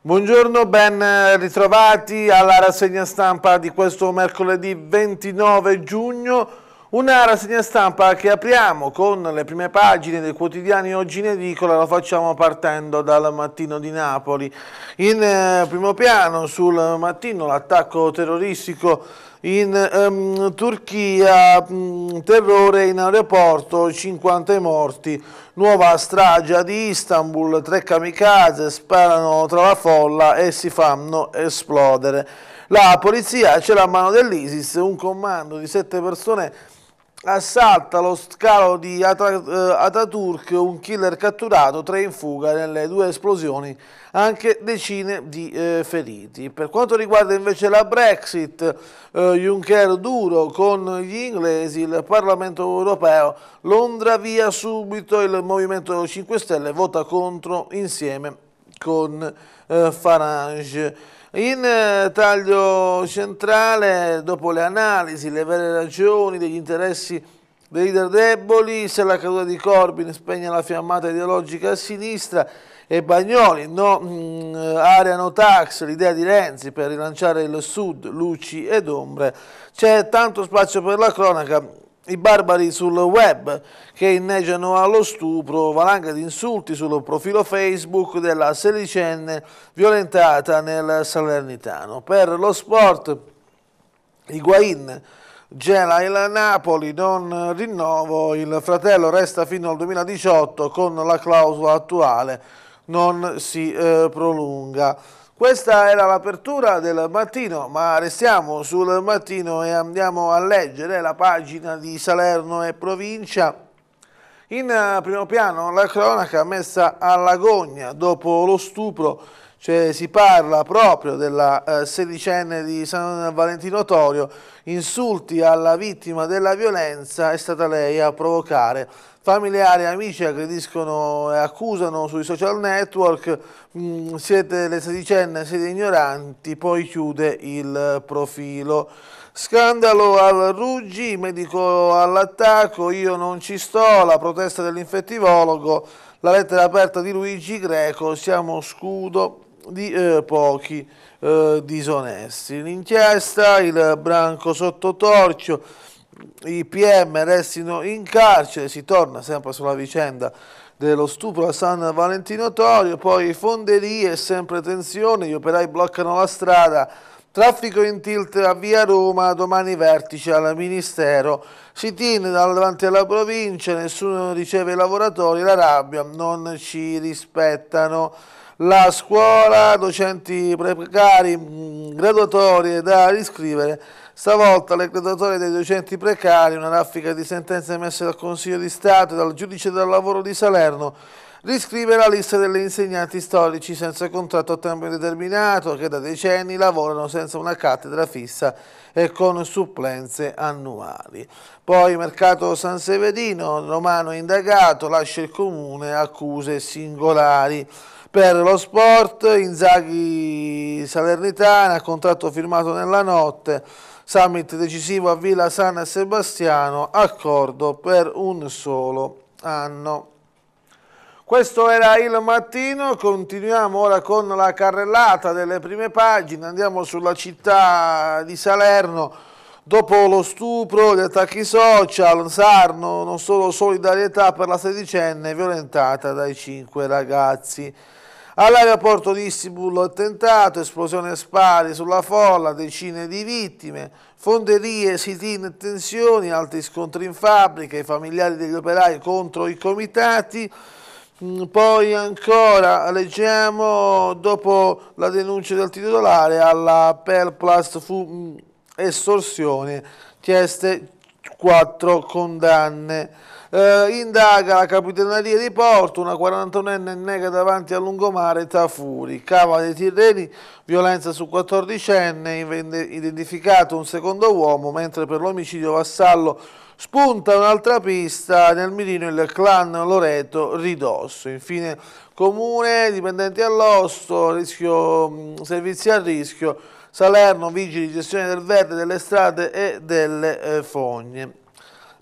Buongiorno, ben eh, ritrovati alla rassegna stampa di questo mercoledì 29 giugno. Una rassegna stampa che apriamo con le prime pagine dei quotidiani oggi in edicola, lo facciamo partendo dal mattino di Napoli. In eh, primo piano sul mattino l'attacco terroristico in ehm, Turchia, mh, mm, terrore in aeroporto, 50 morti, nuova strage di Istanbul, tre kamikaze sparano tra la folla e si fanno esplodere. La polizia c'è la mano dell'ISIS, un comando di sette persone assalta lo scalo di eh, Ataturk, un killer catturato, tre in fuga nelle due esplosioni, anche decine di eh, feriti. Per quanto riguarda invece la Brexit, eh, Juncker duro con gli inglesi, il Parlamento europeo, Londra via subito, il Movimento 5 Stelle vota contro insieme con eh, Farange. In eh, taglio centrale, dopo le analisi, le vere ragioni degli interessi dei leader deboli, se la caduta di Corbyn spegne la fiammata ideologica a sinistra e Bagnoli, no mh, mm, area no tax, l'idea di Renzi per rilanciare il sud, luci ed ombre, c'è tanto spazio per la cronaca, i barbari sul web che inneggiano allo stupro, valanga di insulti sul profilo Facebook della sedicenne violentata nel Salernitano. Per lo sport, Iguain gela il Napoli, non rinnovo, il fratello resta fino al 2018 con la clausola attuale, non si eh, prolunga. Questa era l'apertura del mattino, ma restiamo sul mattino e andiamo a leggere la pagina di Salerno e provincia. In eh, primo piano la cronaca messa all'agonia dopo lo stupro cioè si parla proprio della eh, sedicenne di San Valentino Torio, insulti alla vittima della violenza, è stata lei a provocare. Familiari e amici aggrediscono e accusano sui social network, mh, mm, siete le sedicenne, siete ignoranti, poi chiude il profilo. Scandalo al Ruggi, medico all'attacco, io non ci sto, la protesta dell'infettivologo, la lettera aperta di Luigi Greco, siamo scudo di eh, pochi eh, disonesti. L'inchiesta, il branco sotto torcio, i PM restino in carcere, si torna sempre sulla vicenda dello stupro a San Valentino Torio, poi fonderie, sempre tensione, gli operai bloccano la strada, Traffico in tilt a via Roma, domani vertice al Ministero, si tiene davanti alla provincia, nessuno riceve i lavoratori, la rabbia non ci rispettano la scuola, docenti precari, mm, graduatorie da riscrivere, stavolta le graduatorie dei docenti precari, una raffica di sentenze emesse dal Consiglio di Stato e dal Giudice del Lavoro di Salerno, riscrive la lista degli insegnanti storici senza contratto a tempo indeterminato che da decenni lavorano senza una cattedra fissa e con supplenze annuali. Poi Mercato San Severino, romano indagato, lascia il comune accuse singolari per lo sport, Inzaghi Salernitana, contratto firmato nella notte, summit decisivo a Villa San Sebastiano, accordo per un solo anno. Questo era il mattino, continuiamo ora con la carrellata delle prime pagine, andiamo sulla città di Salerno, dopo lo stupro, gli attacchi social, Sarno, non solo solidarietà per la sedicenne violentata dai cinque ragazzi. All'aeroporto di Istanbul attentato, esplosione spari sulla folla, decine di vittime, fonderie, sit-in, tensioni, altri scontri in fabbrica, i familiari degli operai contro i comitati. Mm, poi ancora leggiamo, dopo la denuncia del titolare, alla Perplast fu mm, estorsione, chieste quattro condanne. Eh, indaga la capitaneria di Porto, una 41enne nega davanti a lungomare Tafuri, cava dei Tirreni, violenza su 14enne, identificato un secondo uomo, mentre per l'omicidio vassallo spunta un'altra pista nel mirino il clan Loreto Ridosso. Infine comune, dipendenti all'osto, rischio, servizi a rischio, Salerno, vigili gestione del verde, delle strade e delle eh, fogne.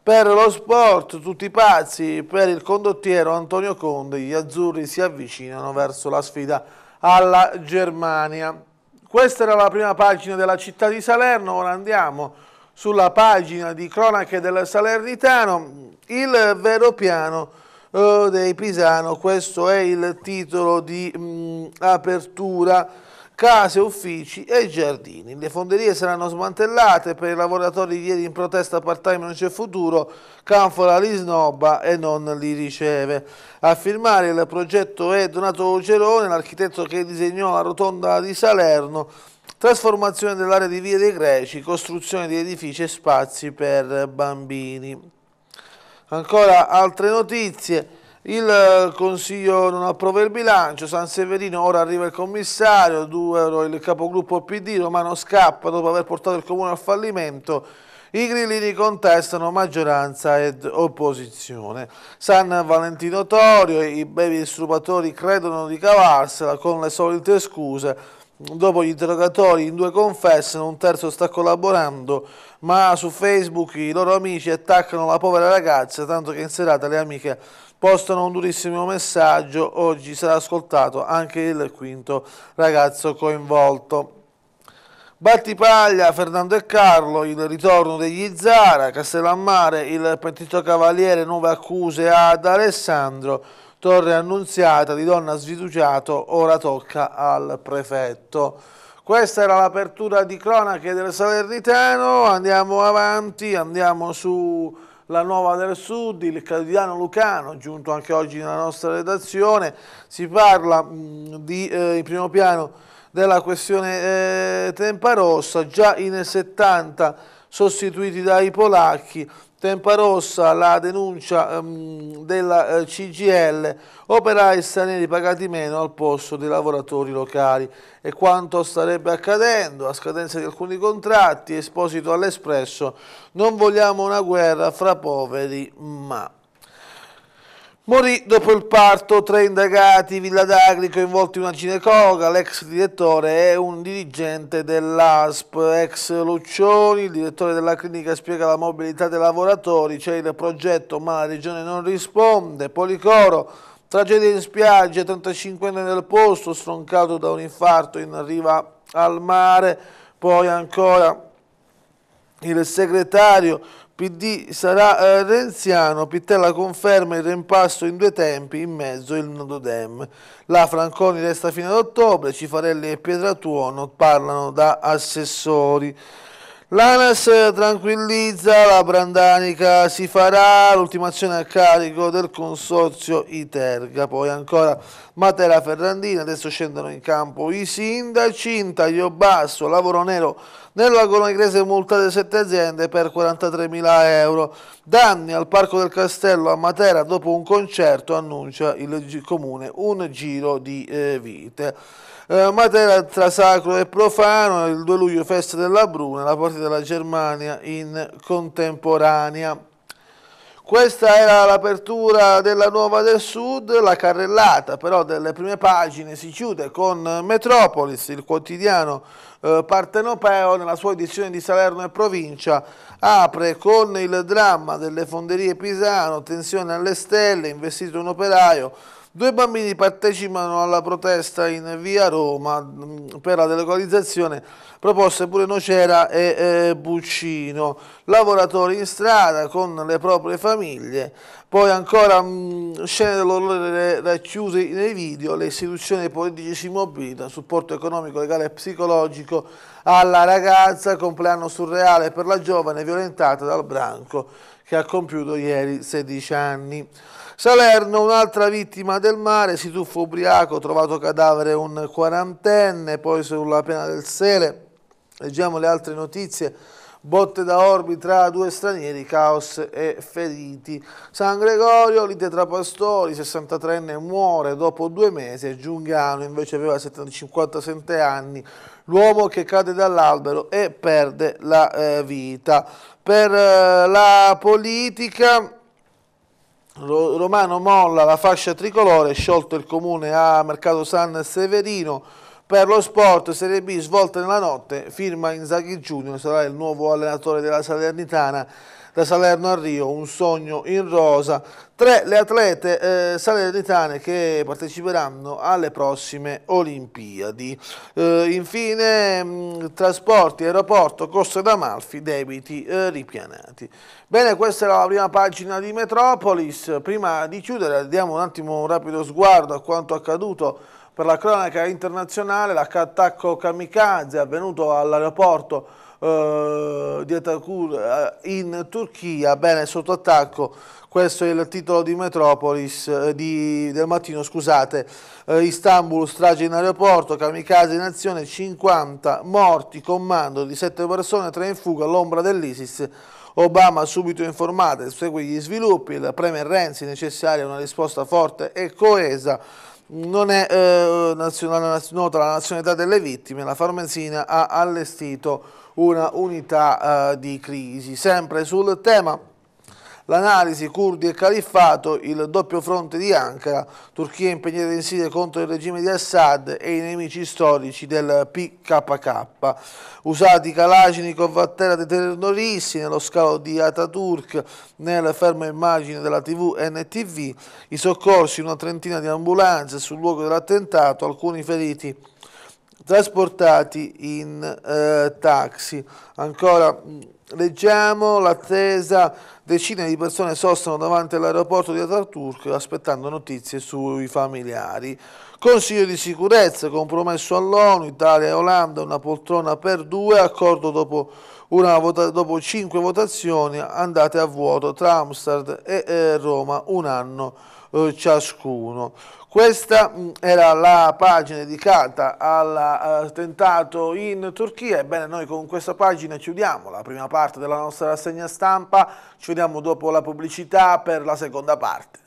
Per lo sport, tutti pazzi, per il condottiero Antonio Conde gli azzurri si avvicinano verso la sfida alla Germania. Questa era la prima pagina della città di Salerno, ora andiamo sulla pagina di cronache del Salernitano, il vero piano eh, dei Pisano, questo è il titolo di mh, mm, apertura case, uffici e giardini. Le fonderie saranno smantellate, per i lavoratori ieri in protesta part-time non c'è futuro, Canfora li snobba e non li riceve. A firmare il progetto è Donato Ogerone, l'architetto che disegnò la rotonda di Salerno, trasformazione dell'area di Via dei Greci, costruzione di edifici e spazi per bambini. Ancora altre notizie. Il eh, Consiglio non approva il bilancio, San Severino ora arriva il commissario, Duero il capogruppo PD, Romano scappa dopo aver portato il comune al fallimento. I grillini contestano maggioranza ed opposizione. San Valentino Torio, i bevi distrubatori credono di cavarsela con le solite scuse. Dopo gli interrogatori in due confessano, un terzo sta collaborando ma su Facebook i loro amici attaccano la povera ragazza, tanto che in serata le amiche postano un durissimo messaggio, oggi sarà ascoltato anche il quinto ragazzo coinvolto. Battipaglia, Fernando e Carlo, il ritorno degli Zara, Castellammare, il pentito cavaliere, nuove accuse ad Alessandro, Torre Annunziata di donna sfiduciato, ora tocca al prefetto. Questa era l'apertura di cronache del Salernitano, andiamo avanti, andiamo su la Nuova del Sud, il quotidiano Lucano, giunto anche oggi nella nostra redazione, si parla mh, mm, di, eh, in primo piano della questione eh, Rossa, già in 70 sostituiti dai polacchi, Tempa Rossa la denuncia um, della eh, CGL, operai stranieri pagati meno al posto dei lavoratori locali e quanto starebbe accadendo a scadenza di alcuni contratti, esposito all'espresso, non vogliamo una guerra fra poveri ma... Morì dopo il parto tre indagati, Villa d'Agri coinvolti in una ginecologa, l'ex direttore è un dirigente dell'ASP, ex Luccioni, il direttore della clinica spiega la mobilità dei lavoratori, c'è il progetto ma la regione non risponde, Policoro, tragedia in spiaggia, 35 anni nel posto, stroncato da un infarto in riva al mare, poi ancora il segretario PD sarà eh, renziano, Pittella conferma il rimpasto in due tempi, in mezzo il Dem. La Franconi resta fino ad ottobre, Cifarelli e Pietratuono parlano da assessori. L'ANAS tranquillizza la Brandanica, si farà l'ultimazione a carico del consorzio Iterga, poi ancora Matera Ferrandina, adesso scendono in campo i sindaci, in taglio basso, lavoro nero nella nell'Agono Igrese multate 7 aziende per 43.000 euro, danni al Parco del Castello a Matera dopo un concerto annuncia il comune un giro di eh, vite. Eh, Matera tra sacro e profano, il 2 luglio festa della Bruna, la porta della Germania in contemporanea. Questa era l'apertura della Nuova del Sud, la carrellata però delle prime pagine si chiude con Metropolis, il quotidiano eh, partenopeo nella sua edizione di Salerno e provincia, apre con il dramma delle fonderie Pisano, tensione alle stelle, investito un operaio, Due bambini partecipano alla protesta in via Roma mm, per la delocalizzazione proposte pure Nocera e eh, Buccino, lavoratori in strada con le proprie famiglie poi ancora mh, mm, scene dell'orrore racchiuse nei video, le istituzioni politiche si mobilitano, supporto economico, legale e psicologico alla ragazza, compleanno surreale per la giovane violentata dal branco che ha compiuto ieri 16 anni. Salerno, un'altra vittima del mare, si tuffa ubriaco, trovato cadavere un quarantenne, poi sulla pena del sele. Leggiamo le altre notizie botte da orbi tra due stranieri, caos e feriti. San Gregorio, lite tra pastori, 63enne muore dopo due mesi, Giungano invece aveva 57 anni, l'uomo che cade dall'albero e perde la eh, vita. Per eh, la politica... Romano molla la fascia tricolore, sciolto il comune a Mercato San Severino, per lo sport Serie B svolta nella notte, firma Inzaghi Junior, sarà il nuovo allenatore della Salernitana da Salerno a Rio, un sogno in rosa. Tre le atlete eh, salernitane che parteciperanno alle prossime Olimpiadi. Eh, infine mh, mm, trasporti, aeroporto, Costa d'Amalfi, debiti eh, ripianati. Bene, questa era la prima pagina di Metropolis. Prima di chiudere diamo un attimo un rapido sguardo a quanto accaduto per la cronaca internazionale l'attacco kamikaze avvenuto all'aeroporto eh, di Atakur eh, in Turchia, bene sotto attacco, questo è il titolo di Metropolis eh, di, del mattino, scusate, eh, Istanbul strage in aeroporto, kamikaze in azione, 50 morti, comando di 7 persone, 3 in fuga all'ombra dell'ISIS. Obama subito informato, segue gli sviluppi, il Premier Renzi necessaria una risposta forte e coesa non è eh, nazionale, nota la nazionalità delle vittime, la Farmesina ha allestito una unità eh, di crisi. Sempre sul tema l'analisi curdi e califfato, il doppio fronte di Ankara, Turchia impegnata in Siria contro il regime di Assad e i nemici storici del PKK. Usati Kalashnikov a terra dei terroristi nello scalo di Ataturk, nella ferma immagine della TV NTV, i soccorsi, una trentina di ambulanze sul luogo dell'attentato, alcuni feriti trasportati in eh, taxi. Ancora mm, leggiamo l'attesa, decine di persone sostano davanti all'aeroporto di Atatürk aspettando notizie sui familiari. Consiglio di sicurezza, compromesso all'ONU, Italia e Olanda, una poltrona per due, accordo dopo, vota dopo cinque votazioni, andate a vuoto tra Amsterdam e eh, Roma, un anno eh, ciascuno. Questa mm, era la pagina dedicata all'attentato eh, in Turchia, ebbene noi con questa pagina chiudiamo la prima parte della nostra rassegna stampa, ci vediamo dopo la pubblicità per la seconda parte.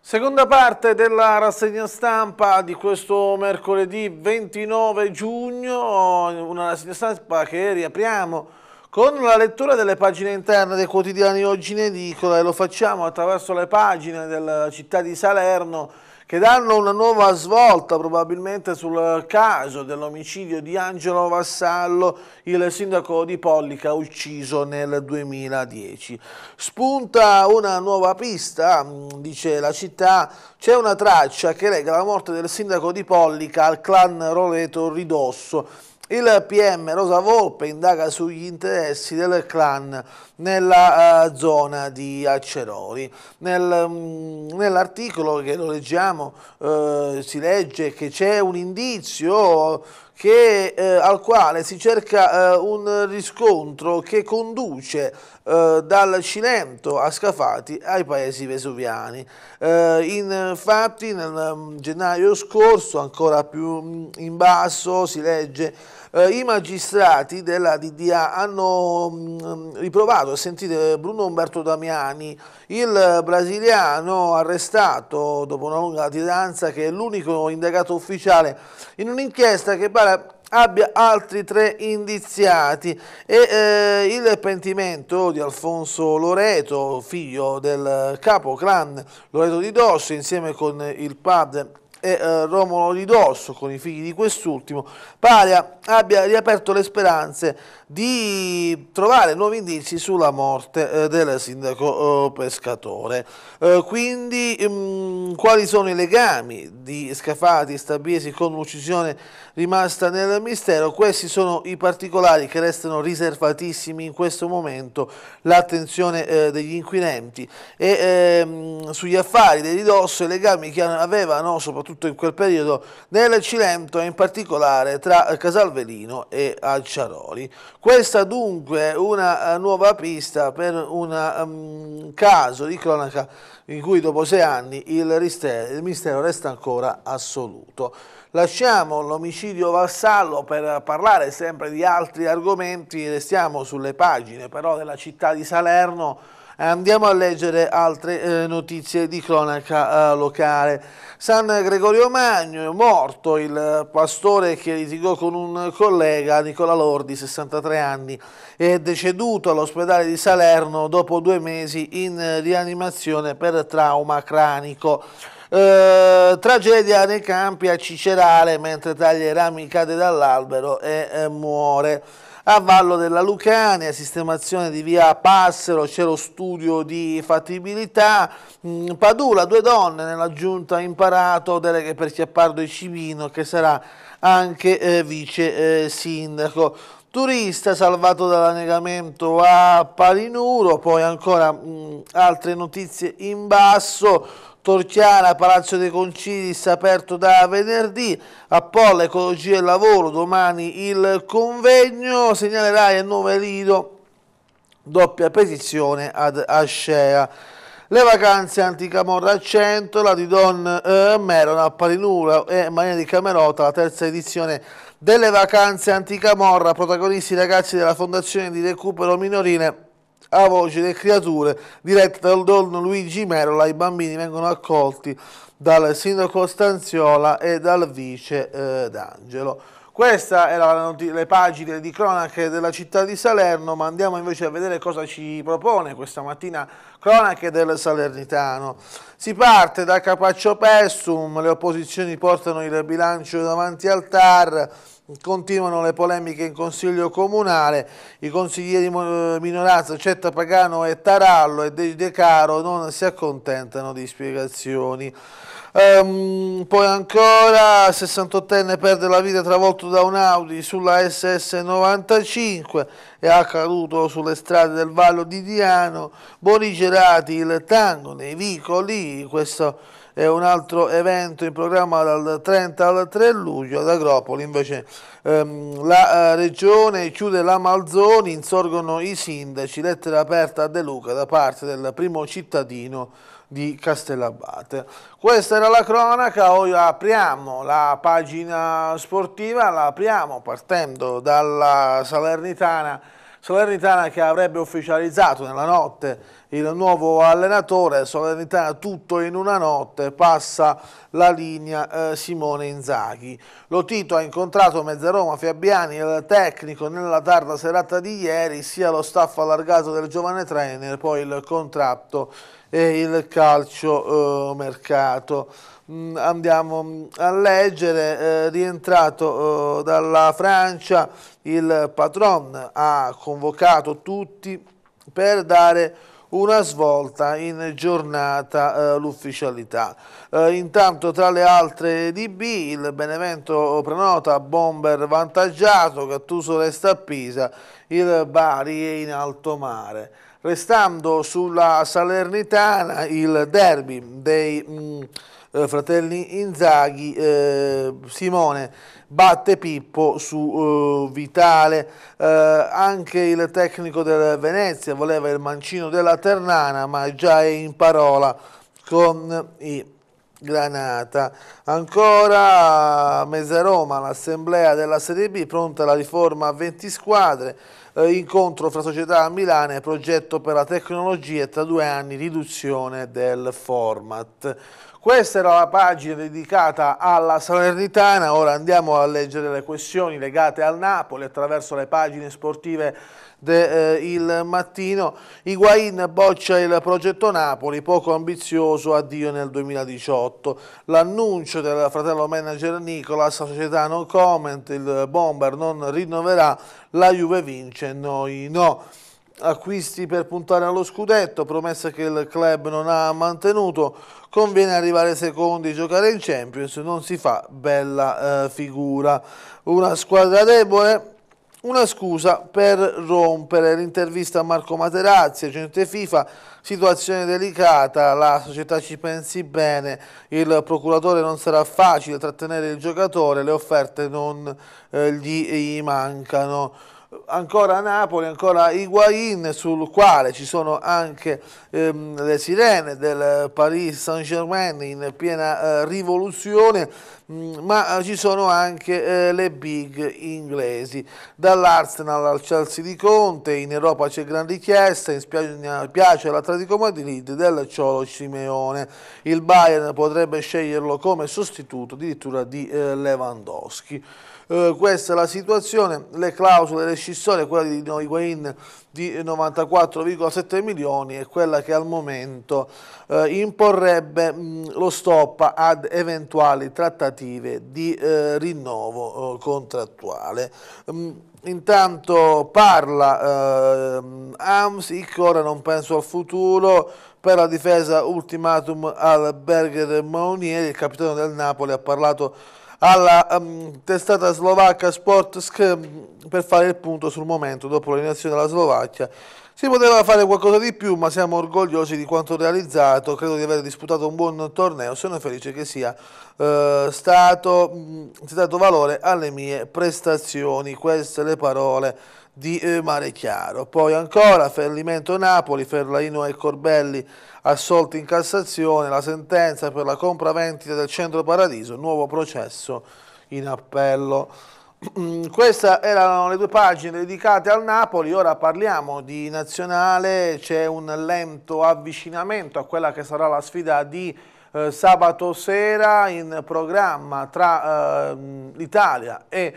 Seconda parte della rassegna stampa di questo mercoledì 29 giugno, una rassegna stampa che riapriamo con la lettura delle pagine interne dei quotidiani oggi in edicola e lo facciamo attraverso le pagine della città di Salerno che danno una nuova svolta probabilmente sul caso dell'omicidio di Angelo Vassallo, il sindaco di Pollica ucciso nel 2010. Spunta una nuova pista, mm, dice la città, c'è una traccia che lega la morte del sindaco di Pollica al clan Roleto Ridosso il PM Rosa Volpe indaga sugli interessi del clan nella uh, zona di Acceroli. Nel, um, nell'articolo che lo leggiamo uh, si legge che c'è un indizio che, eh, al quale si cerca eh, un riscontro che conduce eh, dal Cilento a Scafati ai paesi vesuviani. Eh, infatti nel mm, gennaio scorso, ancora più mm, in basso, si legge eh, i magistrati della DDA hanno mh, mm, riprovato, sentite Bruno Umberto Damiani, il brasiliano arrestato dopo una lunga tiranza che è l'unico indagato ufficiale in un'inchiesta che pare abbia altri tre indiziati e eh, il pentimento di Alfonso Loreto, figlio del capo clan Loreto di Dosso, insieme con il padre e eh, Romolo Ridosso con i figli di quest'ultimo, pare abbia riaperto le speranze di trovare nuovi indizi sulla morte eh, del sindaco eh, pescatore. Eh, quindi mh, mm, quali sono i legami di Scafati e Stabiesi con l'uccisione rimasta nel mistero? Questi sono i particolari che restano riservatissimi in questo momento l'attenzione eh, degli inquirenti e ehm, sugli affari del ridosso e i legami che avevano soprattutto soprattutto in quel periodo nel Cilento e in particolare tra Casalvelino e Alciaroli. Questa dunque è una eh, nuova pista per un um, caso di cronaca in cui dopo sei anni il, il mistero resta ancora assoluto. Lasciamo l'omicidio Vassallo per parlare sempre di altri argomenti, restiamo sulle pagine però della città di Salerno eh, andiamo a leggere altre eh, notizie di cronaca eh, locale. San Gregorio Magno è morto il pastore che litigò con un collega, Nicola Lordi, 63 anni, è deceduto all'ospedale di Salerno dopo due mesi in rianimazione per trauma cranico. Eh, tragedia nei campi a Cicerale mentre taglia i rami, cade dall'albero e eh, muore a Vallo della Lucania, sistemazione di via Passero, c'è lo studio di fattibilità, mm, Padula, due donne nella giunta imparato, deleghe per Chiappardo e Civino che sarà anche eh, vice eh, sindaco. Turista salvato dall'annegamento a Palinuro, poi ancora mh, mm, altre notizie in basso, Torchiana, Palazzo dei Concili, aperto da venerdì, a Polla, Ecologia e Lavoro, domani il convegno, segnalerai a nome Lido, doppia petizione ad Ascea. Le vacanze anticamorra a Centola di Don eh, Merona, Parinura e Maria di Camerota, la terza edizione delle vacanze anticamorra, protagonisti ragazzi della Fondazione di Recupero Minorine a voce delle creature, diretta dal Don Luigi Merola, i bambini vengono accolti dal sindaco Stanziola e dal vice eh, d'Angelo. Queste erano le pagine di cronache della città di Salerno, ma andiamo invece a vedere cosa ci propone questa mattina cronache del Salernitano. Si parte da Capaccio Pessum, le opposizioni portano il bilancio davanti al TAR, Continuano le polemiche in consiglio comunale, i consiglieri eh, minoranza Cetta Pagano e Tarallo e De Caro non si accontentano di spiegazioni. Ehm, poi ancora, 68enne perde la vita travolto da un Audi sulla SS 95 e accaduto sulle strade del Vallo di Diano, Borigerati, il tango nei vicoli, questo è un altro evento in programma dal 30 al 3 luglio ad Agropoli. Invece ehm, la eh, regione chiude la Malzoni, insorgono i sindaci, lettera aperta a De Luca da parte del primo cittadino di Castellabate. Questa era la cronaca, ora apriamo la pagina sportiva, la apriamo partendo dalla Salernitana, Salernitana che avrebbe ufficializzato nella notte il nuovo allenatore, Salernitana tutto in una notte, passa la linea eh, Simone Inzaghi. Lotito ha incontrato Mezzaroma, Fiabbiani, il tecnico nella tarda serata di ieri, sia lo staff allargato del giovane trainer, poi il contratto e il calcio eh, mercato. Mm, andiamo mm, a leggere, eh, rientrato eh, dalla Francia, il patron ha convocato tutti per dare un'altra una svolta in giornata eh, l'ufficialità. Eh, intanto tra le altre DB il Benevento prenota bomber vantaggiato, Gattuso resta a Pisa, il Bari è in alto mare. Restando sulla Salernitana il derby dei mh, mm, eh, fratelli Inzaghi, eh, Simone batte Pippo su uh, Vitale, uh, anche il tecnico del Venezia voleva il mancino della Ternana ma già è in parola con i Granata. Ancora Mesa Roma, l'assemblea della Serie B, pronta la riforma a 20 squadre, eh, incontro fra società a Milano e progetto per la tecnologia e tra due anni riduzione del format. Questa era la pagina dedicata alla Salernitana, ora andiamo a leggere le questioni legate al Napoli attraverso le pagine sportive del eh, Mattino. Iguain boccia il progetto Napoli, poco ambizioso, addio nel 2018. L'annuncio del fratello manager Nicola, la società non comment, il bomber non rinnoverà, la Juve vince, noi no acquisti per puntare allo scudetto, promesse che il club non ha mantenuto, conviene arrivare secondi, giocare in Champions, non si fa bella eh, figura. Una squadra debole, una scusa per rompere l'intervista a Marco Materazzi, agente FIFA, situazione delicata, la società ci pensi bene, il procuratore non sarà facile trattenere il giocatore, le offerte non eh, gli mancano ancora Napoli, ancora Higuain, sul quale ci sono anche ehm, le sirene del Paris Saint-Germain in piena eh, rivoluzione, mh, mm, ma eh, ci sono anche eh, le big inglesi. Dall'Arsenal al Chelsea di Conte, in Europa c'è gran richiesta, in Spagna eh, piace l'Atletico Madrid del Ciolo Simeone. Il Bayern potrebbe sceglierlo come sostituto addirittura di eh, Lewandowski. Eh, questa è la situazione, le clausole le rescissorie, quella di Noiguain di 94,7 milioni è quella che al momento eh, imporrebbe mh, lo stop ad eventuali trattative di eh, rinnovo eh, contrattuale. Mh, intanto parla AMS, Amsic, ora non penso al futuro, per la difesa ultimatum al Berger Maunieri, il capitano del Napoli ha parlato alla um, testata slovacca Sportsk per fare il punto sul momento dopo l'eliminazione della Slovacchia. Si poteva fare qualcosa di più, ma siamo orgogliosi di quanto realizzato, credo di aver disputato un buon torneo, sono felice che sia, eh, stato, mh, mm, sia dato valore alle mie prestazioni, queste le parole di Marechiaro. Poi ancora Ferlimento Napoli, Ferlaino e Corbelli assolti in Cassazione, la sentenza per la compravendita del Centro Paradiso, nuovo processo in appello. Queste erano le due pagine dedicate al Napoli, ora parliamo di nazionale, c'è un lento avvicinamento a quella che sarà la sfida di eh, sabato sera in programma tra eh, l'Italia e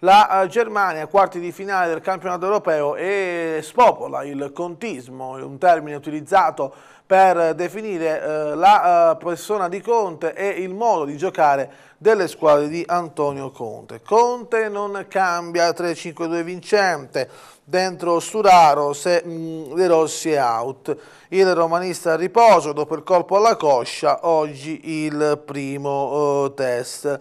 la eh, Germania, quarti di finale del campionato europeo e spopola il contismo, un termine utilizzato per definire eh, la eh, persona di Conte e il modo di giocare delle squadre di Antonio Conte. Conte non cambia 3-5-2 vincente, dentro Sturaro se mm, De Rossi è out. Il romanista a riposo dopo il colpo alla coscia, oggi il primo test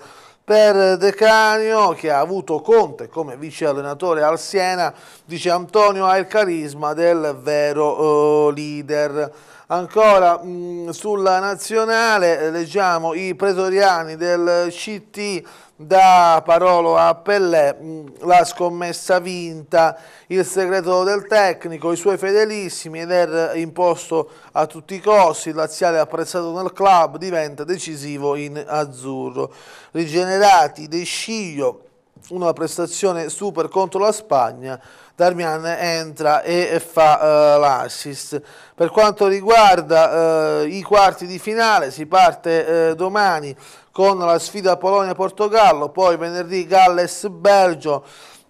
per De Canio che ha avuto Conte come vice allenatore al Siena, dice Antonio ha il carisma del vero eh, leader. Ancora mh, mm, sulla nazionale eh, leggiamo i pretoriani del CT da Parolo a Pellè, mm, la scommessa vinta, il segreto del tecnico, i suoi fedelissimi ed è imposto a tutti i costi, il laziale apprezzato nel club diventa decisivo in azzurro. Rigenerati, De Sciglio, una prestazione super contro la Spagna, Darmian entra e fa uh, l'assist. Per quanto riguarda uh, i quarti di finale, si parte uh, domani con la sfida Polonia-Portogallo, poi venerdì Galles-Belgio,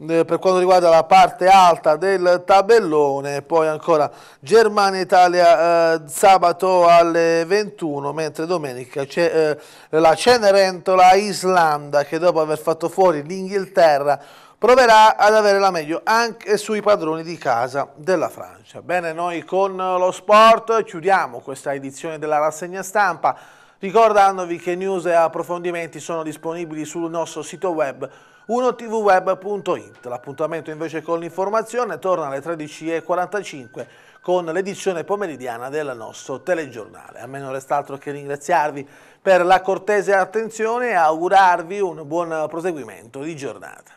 per quanto riguarda la parte alta del tabellone, poi ancora Germania-Italia eh, sabato alle 21, mentre domenica c'è eh, la Cenerentola-Islanda che dopo aver fatto fuori l'Inghilterra proverà ad avere la meglio anche sui padroni di casa della Francia. Bene, noi con lo sport chiudiamo questa edizione della rassegna stampa ricordandovi che news e approfondimenti sono disponibili sul nostro sito web 1tvweb.it. L'appuntamento invece con l'informazione torna alle 13.45 con l'edizione pomeridiana del nostro telegiornale. A me non resta altro che ringraziarvi per la cortese attenzione e augurarvi un buon proseguimento di giornata.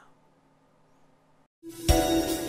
嗯。